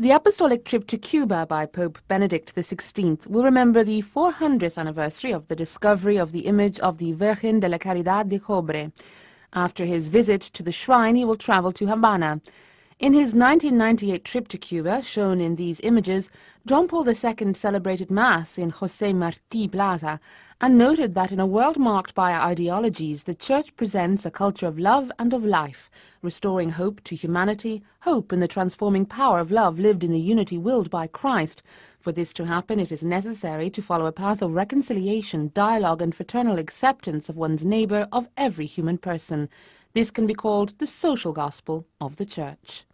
The apostolic trip to Cuba by Pope Benedict XVI will remember the 400th anniversary of the discovery of the image of the Virgen de la Caridad de Cobre. After his visit to the shrine, he will travel to Havana. In his 1998 trip to Cuba, shown in these images, John Paul II celebrated Mass in José Martí Plaza and noted that in a world marked by ideologies, the Church presents a culture of love and of life, restoring hope to humanity, hope in the transforming power of love lived in the unity willed by Christ. For this to happen, it is necessary to follow a path of reconciliation, dialogue, and fraternal acceptance of one's neighbor, of every human person. This can be called the social gospel of the Church.